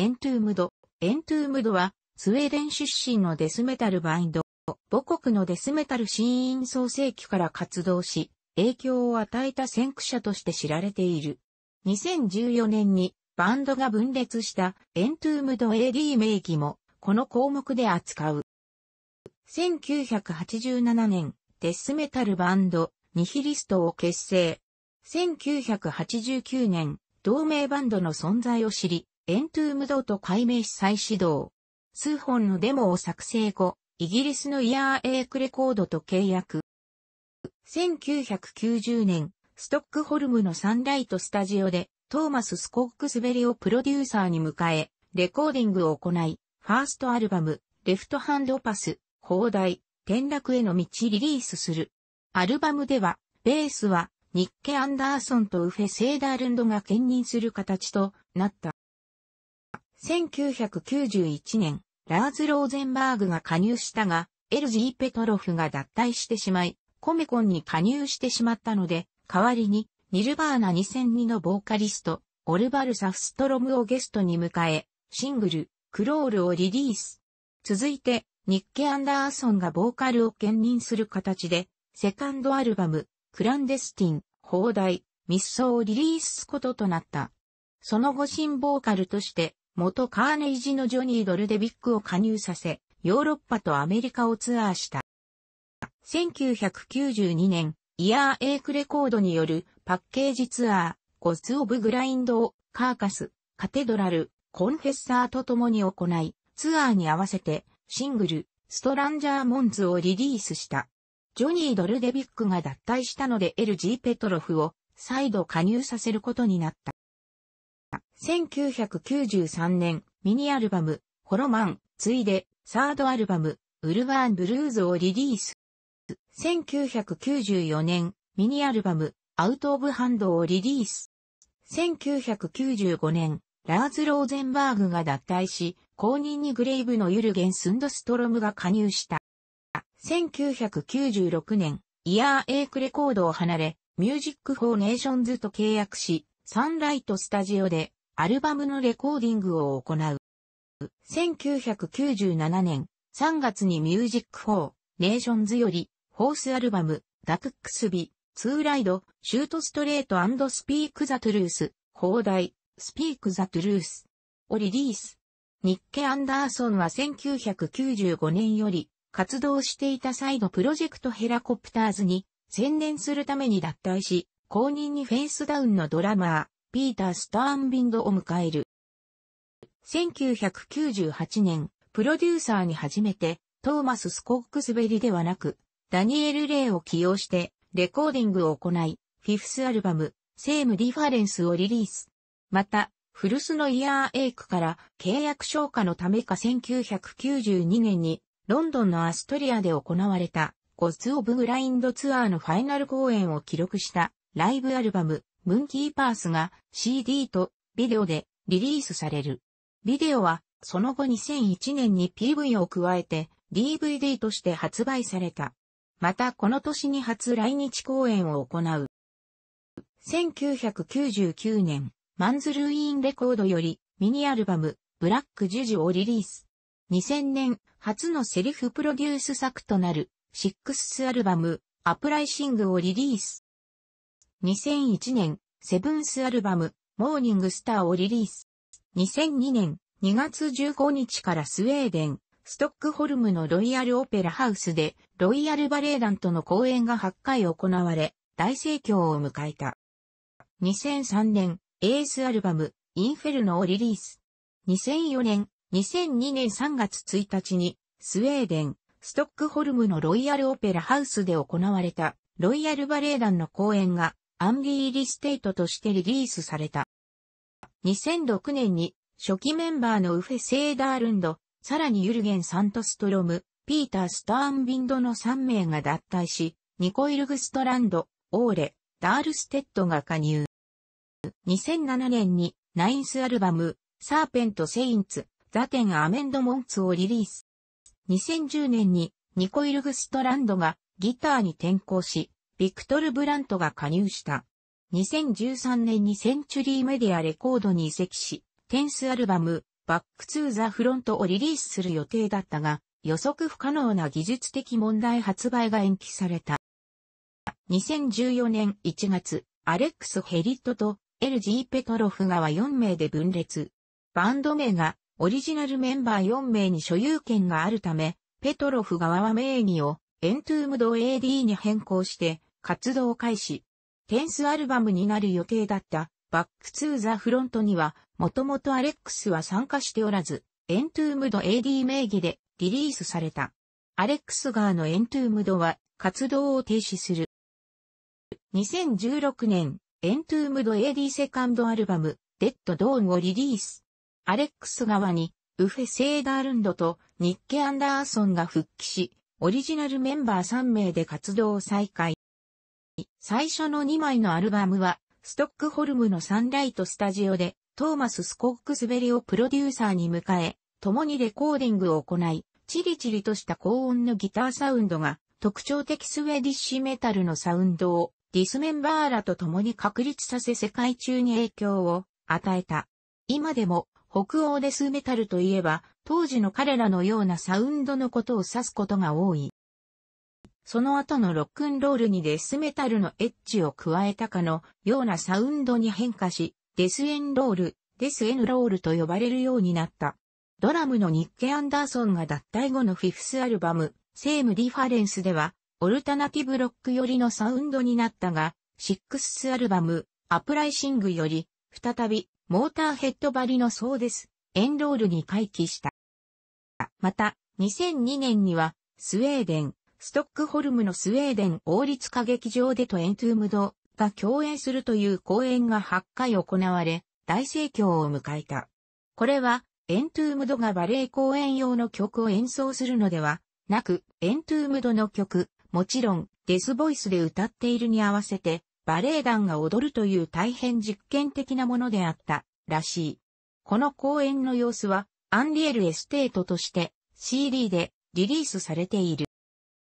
エントゥームド。エントゥームドは、スウェーデン出身のデスメタルバインド。母国のデスメタル新員創世期から活動し、影響を与えた先駆者として知られている。2014年にバンドが分裂したエントゥームド AD 名義もこの項目で扱う。1987年、デスメタルバンドニヒリストを結成。1989年、同盟バンドの存在を知り、エントゥームドと改名し再始動。数本のデモを作成後、イギリスのイヤーエークレコードと契約。1990年、ストックホルムのサンライトスタジオで、トーマス・スコックスベリをプロデューサーに迎え、レコーディングを行い、ファーストアルバム、レフトハンドパス、放題、転落への道リリースする。アルバムでは、ベースは、ニッケ・アンダーソンとウフェ・セーダールンドが兼任する形となった。1991年、ラーズ・ローゼンバーグが加入したが、LG ペトロフが脱退してしまい、コメコンに加入してしまったので、代わりに、ニルバーナ2002のボーカリスト、オルバルサフストロムをゲストに迎え、シングル、クロールをリリース。続いて、ニッケ・アンダーソンがボーカルを兼任する形で、セカンドアルバム、クランデスティン、放題、密奏をリリースすこととなった。その後新ボーカルとして、元カーネイジのジョニー・ドルデビックを加入させ、ヨーロッパとアメリカをツアーした。1992年、イヤーエイクレコードによるパッケージツアー、ゴズ・オブ・グラインドをカーカス、カテドラル、コンフェッサーと共に行い、ツアーに合わせてシングル、ストランジャー・モンズをリリースした。ジョニー・ドルデビックが脱退したので LG ペトロフを再度加入させることになった。1993年、ミニアルバム、ホロマン、ついで、サードアルバム、ウルバーンブルーズをリリース。1994年、ミニアルバム、アウト・オブ・ハンドをリリース。1995年、ラーズ・ローゼンバーグが脱退し、後任にグレイブのユルゲン・スンドストロムが加入した。1996年、イヤー・エイクレコードを離れ、ミュージック・フォー・ネーションズと契約し、サンライト・スタジオでアルバムのレコーディングを行う。1997年3月にミュージック4ネーションズより、ホースアルバム、ダクックスビ、ツーライド、シュートストレートスピークザトゥルース、放題、スピークザトゥルース、をリリース。ニッケ・アンダーソンは1995年より、活動していた際のプロジェクトヘラコプターズに、専念するために脱退し、公認にフェイスダウンのドラマー、ピーター・スターンビンドを迎える。1998年、プロデューサーに初めて、トーマス・スコックスベリではなく、ダニエル・レイを起用して、レコーディングを行い、フィフスアルバム、セーム・ディファレンスをリリース。また、フルスのイヤー・エイクから契約消化のためか1992年に、ロンドンのアストリアで行われた、ゴズ・オブ・グラインドツアーのファイナル公演を記録した、ライブアルバム、ムンキーパースが CD とビデオでリリースされる。ビデオはその後2001年に PV を加えて DVD として発売された。またこの年に初来日公演を行う。1999年、マンズルーインレコードよりミニアルバム、ブラックジュジュをリリース。2000年、初のセリフプロデュース作となる、シックスアルバム、アプライシングをリリース。2001年、セブンスアルバム、モーニングスターをリリース。2002年2月15日からスウェーデン、ストックホルムのロイヤルオペラハウスで、ロイヤルバレエ団との公演が8回行われ、大盛況を迎えた。2003年、エースアルバム、インフェルノをリリース。2004年、2002年3月1日に、スウェーデン、ストックホルムのロイヤルオペラハウスで行われた、ロイヤルバレエ団の公演がアンリーリステイトとしてリリースされた。2006年に初期メンバーのウフェ・セーダールンド、さらにユルゲン・サントストロム、ピーター・スターンビンドの3名が脱退し、ニコイルグストランド、オーレ、ダールステッドが加入。2007年にナインスアルバム、サーペント・セインツ、ザテン・アメンド・モンツをリリース。2010年にニコイルグストランドがギターに転向し、ビクトル・ブラントが加入した。2013年にセンチュリーメディアレコードに移籍し、テンスアルバム、バック・ツー・ザ・フロントをリリースする予定だったが、予測不可能な技術的問題発売が延期された。2014年1月、アレックス・ヘリットと LG ペトロフ側4名で分裂。バンド名がオリジナルメンバー4名に所有権があるため、ペトロフ側は名義をエントゥームド AD に変更して、活動開始。テンスアルバムになる予定だったバックゥーザフロントには、もともとアレックスは参加しておらず、エントゥームド AD 名義でリリースされた。アレックス側のエントゥームドは活動を停止する。2016年、エントゥームド AD セカンドアルバム、デッドドーンをリリース。アレックス側に、ウフェ・セーダールンドとニッケ・アンダーソンが復帰し、オリジナルメンバー3名で活動を再開。最初の2枚のアルバムは、ストックホルムのサンライトスタジオで、トーマス・スコックスベリをプロデューサーに迎え、共にレコーディングを行い、チリチリとした高音のギターサウンドが、特徴的スウェディッシュメタルのサウンドを、ディスメンバーらと共に確立させ世界中に影響を与えた。今でも、北欧デスメタルといえば、当時の彼らのようなサウンドのことを指すことが多い。その後のロックンロールにデスメタルのエッジを加えたかのようなサウンドに変化し、デスエンロール、デスエンロールと呼ばれるようになった。ドラムのニッケ・アンダーソンが脱退後のフィフスアルバム、セーム・ディファレンスでは、オルタナティブロック寄りのサウンドになったが、シックスアルバム、アプライシングより、再び、モーターヘッド張りのそうです。エンロールに回帰した。また、2002年には、スウェーデン、ストックホルムのスウェーデン王立歌劇場でとエントゥームドが共演するという公演が8回行われ、大盛況を迎えた。これは、エントゥームドがバレエ公演用の曲を演奏するのではなく、エントゥームドの曲、もちろん、デスボイスで歌っているに合わせて、バレエ団が踊るという大変実験的なものであった、らしい。この公演の様子は、アンリエルエステートとして、CD でリリースされている。